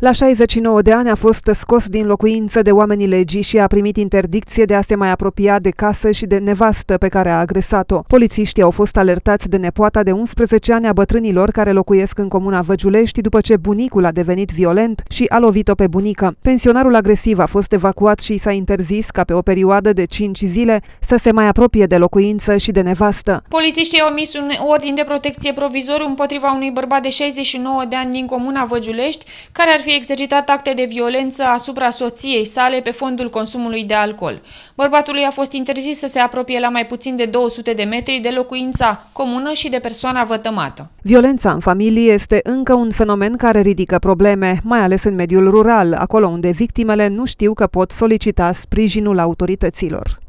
La 69 de ani a fost scos din locuință de oamenii legii și a primit interdicție de a se mai apropia de casă și de nevastă pe care a agresat-o. Polițiștii au fost alertați de nepoata de 11 ani a bătrânilor care locuiesc în comuna Văgiulești după ce bunicul a devenit violent și a lovit-o pe bunică. Pensionarul agresiv a fost evacuat și s-a interzis ca pe o perioadă de 5 zile să se mai apropie de locuință și de nevastă. Polițiștii au omis un ordin de protecție provizoriu împotriva unui bărbat de 69 de ani din comuna Văgiulești care ar fi fi exercitat acte de violență asupra soției sale pe fondul consumului de alcool. Bărbatului a fost interzis să se apropie la mai puțin de 200 de metri de locuința comună și de persoana vătămată. Violența în familie este încă un fenomen care ridică probleme, mai ales în mediul rural, acolo unde victimele nu știu că pot solicita sprijinul autorităților.